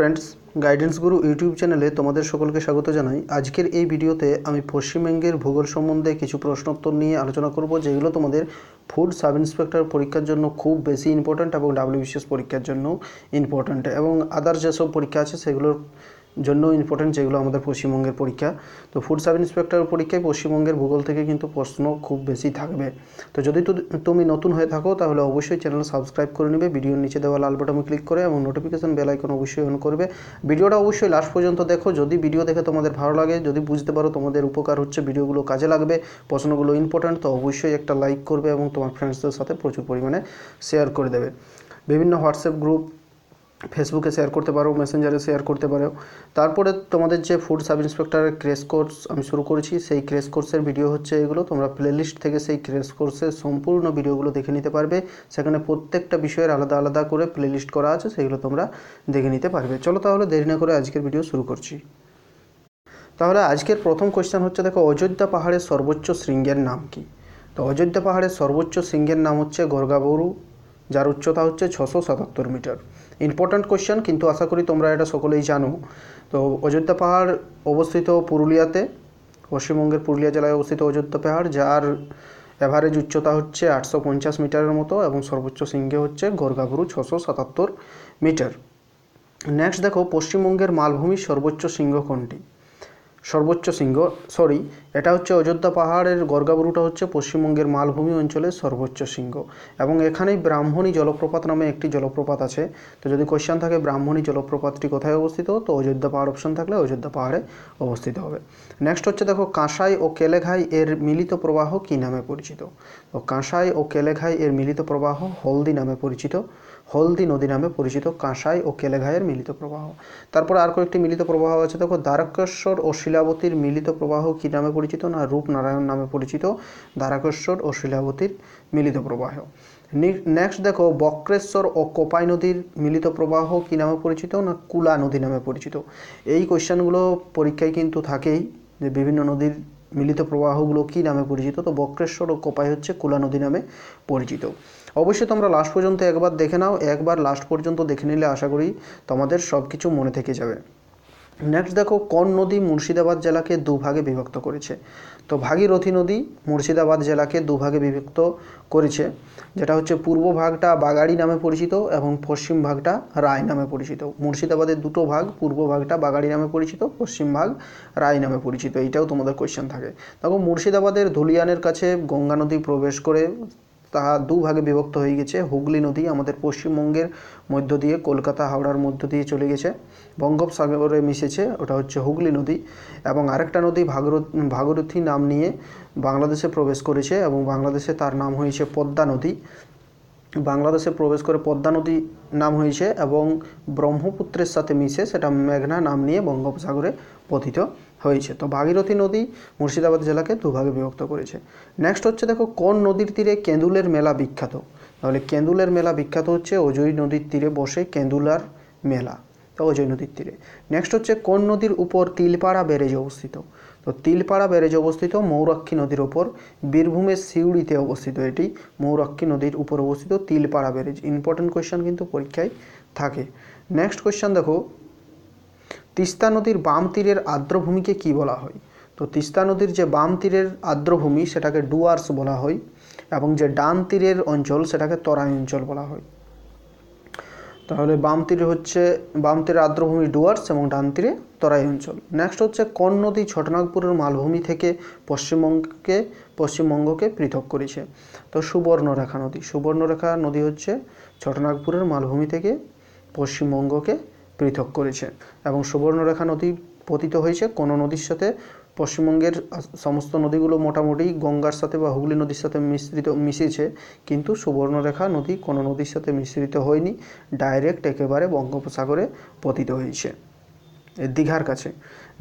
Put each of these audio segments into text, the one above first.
friends guidance গুরু YouTube চ্যানেলে তোমাদের সকলকে স্বাগত জানাই আজকের এই ভিডিওতে আমি পশ্চিমবঙ্গের ভূগোল সম্বন্ধে কিছু প্রশ্নোত্তর নিয়ে আলোচনা করব যেগুলো তোমাদের ফুড সাব ইন্সপেক্টর পরীক্ষার জন্য খুব বেশি ইম্পর্ট্যান্ট এবং ডাব্লিউবিসিএস পরীক্ষার জন্য ইম্পর্ট্যান্ট এবং আদার যেসব পরীক্ষা আছে সেগুলোর জন্য ইম্পর্টেন্ট যেগুলো আমাদের পশ্চিমবঙ্গের পরীক্ষা তো ফুড সাব ইন্সপেক্টর পরীক্ষায় পশ্চিমবঙ্গের ভূগোল থেকে কিন্তু প্রশ্ন খুব বেশি থাকবে তো যদি তুমি নতুন হয়ে থাকো তাহলে অবশ্যই চ্যানেল সাবস্ক্রাইব করে নেবে ভিডিওর নিচে দেওয়া লাল বাটনে ক্লিক করে এবং নোটিফিকেশন বেল আইকন অবশ্যই অন করবে ভিডিওটা অবশ্যই লাস্ট পর্যন্ত দেখো যদি ভিডিও দেখে তোমাদের ভালো লাগে যদি বুঝতে পারো তোমাদের উপকার হচ্ছে ভিডিওগুলো কাজে লাগবে প্রশ্নগুলো ইম্পর্ট্যান্ট তো অবশ্যই একটা লাইক করবে এবং তোমার ফ্রেন্ডসদের সাথে প্রচুর পরিমাণে শেয়ার করে দেবে বিভিন্ন হোয়াটসঅ্যাপ গ্রুপ ফেসবুকে শেয়ার করতে পারো মেসেঞ্জারে শেয়ার করতে পারো তারপরে তোমাদের যে ফুড সাব ইন্সপেক্টরের ক্রেস কোর্স আমি শুরু করেছি সেই ক্রেস কোর্সের ভিডিও হচ্ছে এগুলো তোমরা প্লেলিস্ট থেকে সেই ক্রেস কোর্সের সম্পূর্ণ ভিডিওগুলো দেখে নিতে পারবে সেখানে প্রত্যেকটা বিষয়ের আলাদা আলাদা করে প্লেলিস্ট করা আছে সেগুলো তোমরা দেখে নিতে পারবে চলো তাহলে দেরি না করে আজকের ভিডিও শুরু করছি তাহলে আজকের প্রথম কোয়েশ্চেন হচ্ছে দেখো অযোধ্যা পাহাড়ের সর্বোচ্চ শৃঙ্গের নাম কি তো অযোধ্যা পাহাড়ের সর্বোচ্চ শৃঙ্গের নাম হচ্ছে গর্গাবরু যার উচ্চতা হচ্ছে ছশো সাতাত্তর মিটার ইম্পর্ট্যান্ট কোয়েশ্চেন কিন্তু আশা করি তোমরা এটা সকলেই জানো তো অযোধ্যা পাহাড় অবস্থিত পুরুলিয়াতে পশ্চিমবঙ্গের পুরুলিয়া জেলায় অবস্থিত অযোধ্যা পাহাড় যার অ্যাভারেজ উচ্চতা হচ্ছে আটশো পঞ্চাশ মিটারের মতো এবং সর্বোচ্চ সিংহে হচ্ছে গরগাভরু ছশো সাতাত্তর মিটার নেক্সট দেখো পশ্চিমবঙ্গের মালভূমির সর্বোচ্চ শৃঙ্গ কোনটি সর্বোচ্চ শৃঙ্গ সরি এটা হচ্ছে অযোধ্যা পাহাড়ের গর্গাবুরুটা হচ্ছে পশ্চিমবঙ্গের মালভূমি অঞ্চলের সর্বোচ্চ শৃঙ্গ এবং এখানেই ব্রাহ্মণী জলপ্রপাত নামে একটি জলপ্রপাত আছে তো যদি কোশ্চেন থাকে ব্রাহ্মণী জলপ্রপাতটি কোথায় অবস্থিত তো অযোধ্যা পাহাড় অপশন থাকলে অযোধ্যা পাহাড়ে অবস্থিত হবে নেক্সট হচ্ছে দেখো কাঁসাই ও কেলেঘাই এর মিলিত প্রবাহ কী নামে পরিচিত তো কাঁসাই ও কেলেঘাই এর মিলিত প্রবাহ হলদি নামে পরিচিত হলদি নদী নামে পরিচিত কাঁসাই ও কেলেঘায়ের মিলিত প্রবাহ তারপর আর কয়েকটি মিলিত প্রবাহ আছে দেখো দ্বারকেশ্বর ও শিলাবতীর মিলিত প্রবাহ কী নামে পরিচিত না রূপনারায়ণ নামে পরিচিত দ্বারকেশ্বর ও শিলাবতীর মিলিত প্রবাহ নেক্সট দেখো বক্রেশ্বর ও কোপাই নদীর মিলিত প্রবাহ কী নামে পরিচিত না কুলা নদী নামে পরিচিত এই কোয়েশ্চেনগুলো পরীক্ষায় কিন্তু থাকেই যে বিভিন্ন নদীর মিলিত প্রবাহগুলো কী নামে পরিচিত তো বক্রেশ্বর ও কোপাই হচ্ছে কুলা নদী নামে পরিচিত অবশ্যই তোমরা লাস্ট পর্যন্ত একবার দেখে নাও একবার লাস্ট পর্যন্ত দেখে নিলে আশা করি তোমাদের সব কিছু মনে থেকে যাবে নেক্সট দেখো কন নদী মুর্শিদাবাদ জেলাকে দুভাগে বিভক্ত করেছে তো ভাগীরথী নদী মুর্শিদাবাদ জেলাকে দুভাগে বিভক্ত করেছে যেটা হচ্ছে পূর্ব ভাগটা বাগাড়ি নামে পরিচিত এবং পশ্চিম ভাগটা রায় নামে পরিচিত মুর্শিদাবাদের দুটো ভাগ পূর্ব ভাগটা বাগাড়ি নামে পরিচিত পশ্চিম ভাগ রায় নামে পরিচিত এইটাও তোমাদের কোয়েশ্চেন থাকে দেখো মুর্শিদাবাদের ধুলিয়ানের কাছে গঙ্গা নদী প্রবেশ করে তাহা দুভাগে বিভক্ত হয়ে গেছে হুগলি নদী আমাদের পশ্চিমবঙ্গের মধ্য দিয়ে কলকাতা হাওড়ার মধ্য দিয়ে চলে গেছে বঙ্গোপসাগরে মিশেছে ওটা হচ্ছে হুগলি নদী এবং আরেকটা নদী ভাগরথ ভাগরথী নাম নিয়ে বাংলাদেশে প্রবেশ করেছে এবং বাংলাদেশে তার নাম হয়েছে পদ্মা নদী বাংলাদেশে প্রবেশ করে পদ্মা নদী নাম হয়েছে এবং ব্রহ্মপুত্রের সাথে মিশে সেটা মেঘনা নাম নিয়ে বঙ্গোপসাগরে পতিত হয়েছে তো ভাগীরথী নদী মুর্শিদাবাদ জেলাকে দুভাগে বিভক্ত করেছে নেক্সট হচ্ছে দেখো কোন নদীর তীরে কেঁদুলের মেলা বিখ্যাত তাহলে কেঁদুলের মেলা বিখ্যাত হচ্ছে অজয় নদীর তীরে বসে কেঁদুলার মেলা তো অজয় নদীর তীরে নেক্সট হচ্ছে কোন নদীর উপর তিলপাড়া ব্যারেজ অবস্থিত তো তিলপাড়া ব্যারেজ অবস্থিত মৌরাক্ষী নদীর ওপর বীরভূমের সিউড়িতে অবস্থিত এটি মৌরাক্ষী নদীর উপর অবস্থিত তিলপাড়া ব্যারেজ ইম্পর্টেন্ট কোয়েশ্চেন কিন্তু পরীক্ষায় থাকে নেক্সট কোয়েশ্চেন দেখো তিস্তা নদীর বাম তীরের আর্দ্রভূমিকে কি বলা হয় তো তিস্তা নদীর যে বাম তীরের আর্দ্রভূমি সেটাকে ডুয়ার্স বলা হয় এবং যে ডান তীরের অঞ্চল সেটাকে তরাই অঞ্চল বলা হয় তাহলে বাম তীরে হচ্ছে বাম তীরের আর্দ্রভূমি ডুয়ার্স এবং ডান তীরে তরাই অঞ্চল নেক্সট হচ্ছে কন নদী ছটনাগপুরের মালভূমি থেকে পশ্চিমবঙ্গকে পশ্চিমবঙ্গকে পৃথক করেছে তো সুবর্ণরেখা নদী সুবর্ণরেখা নদী হচ্ছে ছটনাগপুরের মালভূমি থেকে পশ্চিমবঙ্গকে পৃথক করেছে এবং সুবর্ণরেখা নদী পতিত হয়েছে কোনো নদীর সাথে পশ্চিমবঙ্গের সমস্ত নদীগুলো মোটামুটি গঙ্গার সাথে বা হুগলি নদীর সাথে মিশ্রিত মিশেছে কিন্তু সুবর্ণরেখা নদী কোনো নদীর সাথে মিশ্রিত হয়নি ডাইরেক্ট একেবারে বঙ্গোপসাগরে পতিত হয়েছে দীঘার কাছে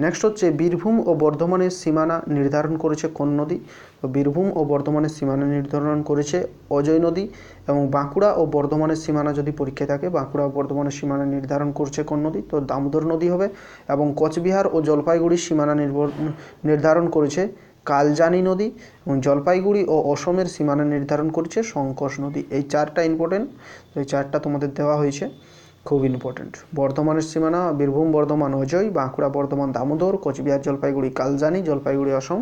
নেক্সট হচ্ছে বীরভূম ও বর্ধমানের সীমানা নির্ধারণ করেছে কোন নদী তো বীরভূম ও বর্ধমানের সীমানা নির্ধারণ করেছে অজয় নদী এবং বাঁকুড়া ও বর্ধমানের সীমানা যদি পরীক্ষায় থাকে বাঁকুড়া ও বর্ধমানের সীমানা নির্ধারণ করছে কোন নদী তো দামোদর নদী হবে এবং কোচবিহার ও জলপাইগুড়ির সীমানা নির্ধারণ করেছে কালজানি নদী এবং জলপাইগুড়ি ও অসমের সীমানা নির্ধারণ করেছে সংকোষ নদী এই চারটা ইম্পর্টেন্ট এই চারটা তোমাদের দেওয়া হয়েছে খুব ইম্পর্টেন্ট বর্ধমানের সীমানা বীরভূম বর্ধমান অজয় বাঁকুড়া বর্ধমান দামোদর কোচবিহার জলপাইগুড়ি কালজানি জলপাইগুড়ি অসম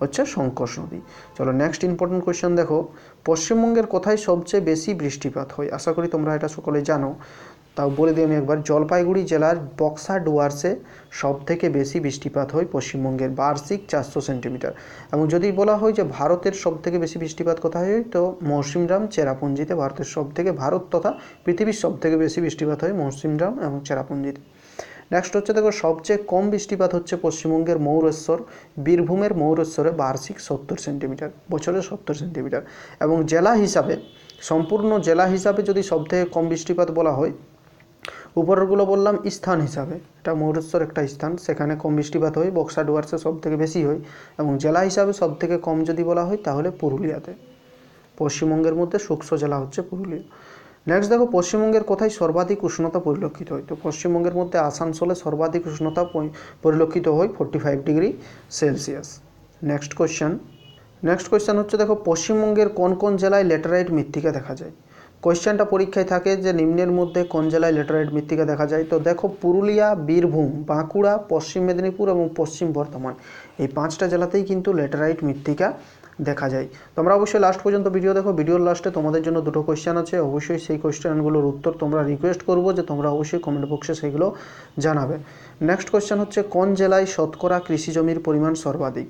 হচ্ছে শঙ্কর নদী চলো নেক্সট ইম্পর্টেন্ট কোয়েশ্চেন দেখো পশ্চিমবঙ্গের কোথায় সবচেয়ে বেশি বৃষ্টিপাত হয় আশা করি তোমরা এটা সকলে জানো তাও বলে দিই আমি একবার জলপাইগুড়ি জেলার বক্সা ডুয়ার্সে সবথেকে বেশি বৃষ্টিপাত হয় পশ্চিমবঙ্গের বার্ষিক চারশো সেন্টিমিটার এবং যদি বলা হয় যে ভারতের সবথেকে বেশি বৃষ্টিপাত কোথায় হয় তো মৌসিমরাম চেরাপুঞ্জিতে ভারতের সব থেকে ভারত তথা পৃথিবীর সবথেকে বেশি বৃষ্টিপাত হয় মৌসিমরাম এবং চেরাপুঞ্জিতে নেক্সট হচ্ছে দেখো সবচেয়ে কম বৃষ্টিপাত হচ্ছে পশ্চিমবঙ্গের মৌরেশ্বর বীরভূমের মৌরেশ্বরে বার্ষিক সত্তর সেন্টিমিটার বছরে সত্তর সেন্টিমিটার এবং জেলা হিসাবে সম্পূর্ণ জেলা হিসাবে যদি সবথেকে কম বৃষ্টিপাত বলা হয় উপরগুলো বললাম স্থান হিসাবে এটা ময়ূরেশ্বর একটা স্থান সেখানে কম বৃষ্টিপাত হয় বক্সা ডুয়ার্সে সব থেকে বেশি হয় এবং জেলা হিসাবে সব থেকে কম যদি বলা হয় তাহলে পুরুলিয়াতে পশ্চিমবঙ্গের মধ্যে শুক্ষ্ম জেলা হচ্ছে পুরুলিয়া নেক্সট দেখো পশ্চিমবঙ্গের কোথায় সর্বাধিক উষ্ণতা পরিলক্ষিত হয় তো পশ্চিমবঙ্গের মধ্যে আসানসোলে সর্বাধিক উষ্ণতা পরিলক্ষিত হয় forty five degree Celsius next question next question হচ্ছে দেখো পশ্চিমবঙ্গের কোন কোন জেলায় লেটারাইট মৃত্তিকা দেখা যায় কোয়েশ্চেনটা পরীক্ষায় থাকে যে নিম্নের মধ্যে কোন জেলায় লেটারাইট মৃত্তিকা দেখা যায় তো দেখো পুরুলিয়া বীরভূম বাঁকুড়া পশ্চিম মেদিনীপুর এবং পশ্চিম বর্ধমান এই পাঁচটা জেলাতেই কিন্তু লেটারাইট মৃত্তিকা দেখা যায় তোমরা অবশ্যই লাস্ট পর্যন্ত ভিডিও দেখো ভিডিওর লাস্টে তোমাদের জন্য দুটো কোয়েশ্চেন আছে অবশ্যই সেই কোয়েশ্চেনগুলোর উত্তর তোমরা রিকোয়েস্ট করবো যে তোমরা অবশ্যই কমেন্ট বক্সে সেগুলো জানাবে নেক্সট কোয়েশ্চেন হচ্ছে কোন জেলায় শতকরা কৃষি জমির পরিমাণ সর্বাধিক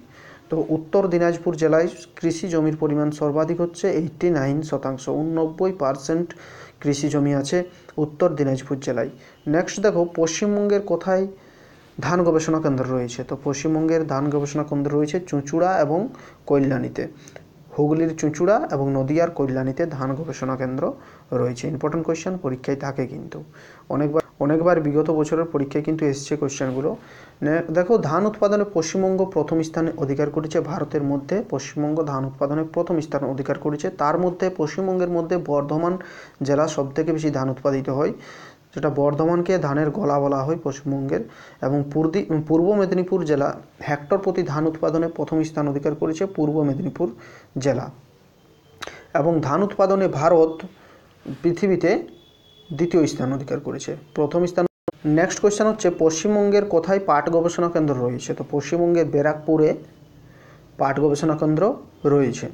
তো উত্তর দিনাজপুর জেলায় কৃষি জমির পরিমাণ সর্বাধিক হচ্ছে এইটটি নাইন শতাংশ উননব্বই পারসেন্ট কৃষি জমি আছে উত্তর দিনাজপুর জেলায় নেক্সট দেখো পশ্চিমবঙ্গের কোথায় ধান গবেষণা কেন্দ্র রয়েছে তো পশ্চিমবঙ্গের ধান গবেষণা কেন্দ্র রয়েছে চুঁচুড়া এবং কল্যাণীতে হুগলির চুঁচুড়া এবং নদিয়ার কল্যাণীতে ধান গবেষণা কেন্দ্র রয়েছে ইম্পর্টেন্ট কোয়েশ্চেন পরীক্ষায় থাকে কিন্তু অনেকবার অনেকবার বিগত বছরের পরীক্ষায় কিন্তু এসছে কোয়েশ্চেনগুলো দেখো ধান উৎপাদনে পশ্চিমবঙ্গ প্রথম স্থানে অধিকার করেছে ভারতের মধ্যে পশ্চিমবঙ্গ ধান উৎপাদনে প্রথম স্থান অধিকার করেছে তার মধ্যে পশ্চিমবঙ্গের মধ্যে বর্ধমান জেলা সবথেকে বেশি ধান উৎপাদিত হয় যেটা বর্ধমানকে ধানের গলা বলা হয় পশ্চিমবঙ্গের এবং পূর্ব মেদিনীপুর জেলা হেক্টর প্রতি ধান উৎপাদনে প্রথম স্থান অধিকার করেছে পূর্ব মেদিনীপুর জেলা এবং ধান উৎপাদনে ভারত পৃথিবীতে দ্বিতীয় স্থান অধিকার করেছে প্রথম স্থান নেক্সট কোয়েশ্চেন হচ্ছে পশ্চিমবঙ্গের কোথায় পাট গবেষণা কেন্দ্র রয়েছে তো পশ্চিমবঙ্গের ব্যারাকপুরে পাট গবেষণা কেন্দ্র রয়েছে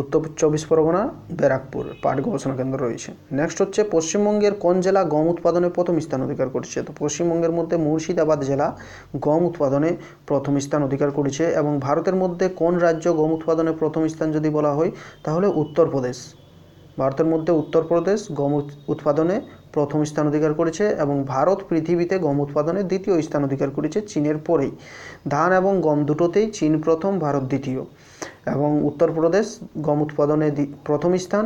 উত্তর চব্বিশ পরগনা ব্যারাকপুর পাট গবেষণা কেন্দ্র রয়েছে নেক্সট হচ্ছে পশ্চিমবঙ্গের কোন জেলা গম উৎপাদনে প্রথম স্থান অধিকার করেছে তো পশ্চিমবঙ্গের মধ্যে মুর্শিদাবাদ জেলা গম উৎপাদনে প্রথম স্থান অধিকার করেছে এবং ভারতের মধ্যে কোন রাজ্য গম উৎপাদনে প্রথম স্থান যদি বলা হয় তাহলে উত্তরপ্রদেশ ভারতের মধ্যে উত্তরপ্রদেশ গম উৎপাদনে প্রথম স্থান অধিকার করেছে এবং ভারত পৃথিবীতে গম উৎপাদনে দ্বিতীয় স্থান অধিকার করেছে চীনের পরেই ধান এবং গম দুটোতেই চীন প্রথম ভারত দ্বিতীয় এবং উত্তরপ্রদেশ গম উৎপাদনে প্রথম স্থান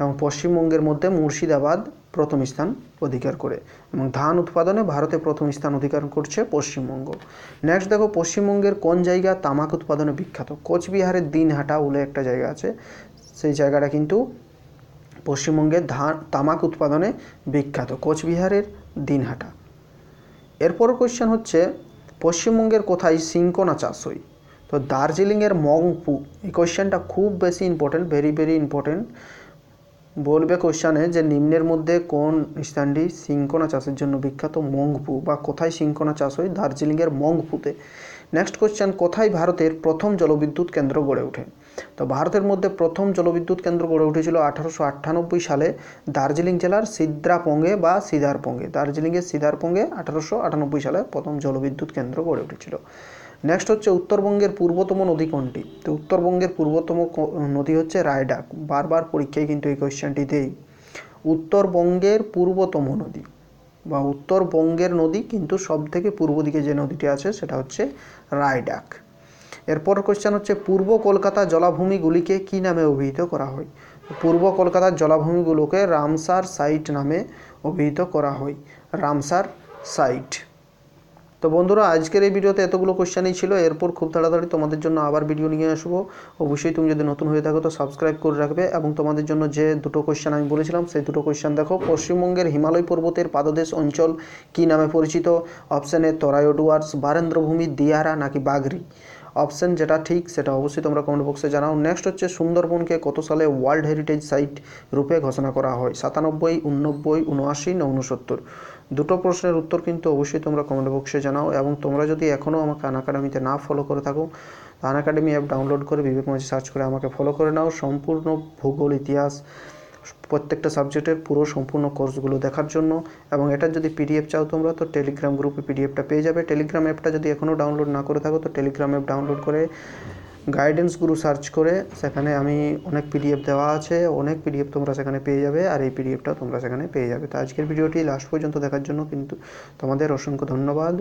এবং পশ্চিমবঙ্গের মধ্যে মুর্শিদাবাদ প্রথম স্থান অধিকার করে এবং ধান উৎপাদনে ভারতে প্রথম স্থান অধিকার করছে পশ্চিমবঙ্গ নেক্সট দেখো পশ্চিমবঙ্গের কোন জায়গা তামাক উৎপাদনে বিখ্যাত কোচবিহারের দিনহাটা বলে একটা জায়গা আছে সেই জায়গাটা কিন্তু পশ্চিমবঙ্গের ধান তামাক উৎপাদনে বিখ্যাত কোচবিহারের দিনহাটা এরপর কোয়েশ্চেন হচ্ছে পশ্চিমবঙ্গের কোথায় সিঙ্কোনা চাষ হয় তো দার্জিলিংয়ের মংপু এই কোয়েশ্চেনটা খুব বেশি ইম্পর্টেন্ট ভেরি ভেরি ইম্পর্টেন্ট বলবে কোয়েশ্চানে যে নিম্নের মধ্যে কোন স্থানটি সিঙ্কোনা চাষের জন্য বিখ্যাত মংপু বা কোথায় সিঙ্কোনা চাষ হয় দার্জিলিংয়ের মংপুতে নেক্সট কোশ্চেন কোথায় ভারতের প্রথম জলবিদ্যুৎ কেন্দ্র গড়ে ওঠে তো ভারতের মধ্যে প্রথম জলবিদ্যুৎ কেন্দ্র গড়ে উঠেছিল আঠারোশো আটানব্বই সালে দার্জিলিং জেলার সিদ্রাপঙ্গে বা সিদারপঙ্গে দার্জিলিংয়ের সিদারপঙ্গে আঠারোশো আটানব্বই সালে প্রথম জলবিদ্যুৎ কেন্দ্র গড়ে উঠেছিল নেক্সট হচ্ছে উত্তরবঙ্গের পূর্বতম নদী কোনটি তো উত্তরবঙ্গের পূর্বতম নদী হচ্ছে রায়ডাক বারবার পরীক্ষায় কিন্তু এই কোয়েশ্চেনটি দেই উত্তরবঙ্গের পূর্বতম নদী বা উত্তরবঙ্গের নদী কিন্তু সব থেকে পূর্ব দিকে যে নদীটি আছে সেটা হচ্ছে রায়ডাক এরপর কোয়েশ্চেন হচ্ছে পূর্ব কলকাতা জলাভূমিগুলিকে কি নামে অভিহিত করা হয় পূর্ব কলকাতার জলাভূমিগুলোকে রামসার সাইট নামে অভিহিত করা হয় রামসার সাইট তো বন্ধুরা আজকের এই ভিডিওতে এতগুলো কোয়েশ্চেনই ছিল এরপর খুব তাড়াতাড়ি তোমাদের জন্য আবার ভিডিও নিয়ে আসবো অবশ্যই তুমি যদি নতুন হয়ে থাকো তো সাবস্ক্রাইব করে রাখবে এবং তোমাদের জন্য যে দুটো কোয়েশ্চেন আমি বলেছিলাম সেই দুটো কোশ্চেন দেখো পশ্চিমবঙ্গের হিমালয় পর্বতের পাদদেশ অঞ্চল কি নামে পরিচিত অপশানে তরায় ডুয়ার্স বারেন্দ্রভূমি দিয়ারা নাকি বাগরি অপশান যেটা ঠিক সেটা অবশ্যই তোমরা কমেন্ট বক্সে জানাও নেক্সট হচ্ছে সুন্দরবনকে কত সালে ওয়ার্ল্ড হেরিটেজ সাইট রূপে ঘোষণা করা হয় সাতানব্বই উনব্বই উনআশি না উনসত্তর দুটো প্রশ্নের উত্তর কিন্তু অবশ্যই তোমরা কমেন্ট বক্সে জানাও এবং তোমরা যদি এখনও আমাকে আন একাডেমিতে না ফলো করে থাকো আন একাডেমি অ্যাপ ডাউনলোড করে বিবেক মাঝে সার্চ করে আমাকে ফলো করে নাও সম্পূর্ণ ভূগোল ইতিহাস প্রত্যেকটা সাবজেক্টের পুরো সম্পূর্ণ কোর্সগুলো দেখার জন্য এবং এটা যদি পিডিএফ চাও তোমরা তো টেলিগ্রাম গ্রুপে পিডিএফটা পেয়ে যাবে টেলিগ্রাম অ্যাপটা যদি এখনও ডাউনলোড না করে থাকো তো টেলিগ্রাম অ্যাপ ডাউনলোড করে গাইডেন্স গুরু সার্চ করে সেখানে আমি অনেক পিডিএফ দেওয়া আছে অনেক পিডিএফ তোমরা সেখানে পেয়ে যাবে আর এই পিডিএফটাও তোমরা সেখানে পেয়ে যাবে তো আজকের ভিডিওটি লাস্ট পর্যন্ত দেখার জন্য কিন্তু তোমাদের অসংখ্য ধন্যবাদ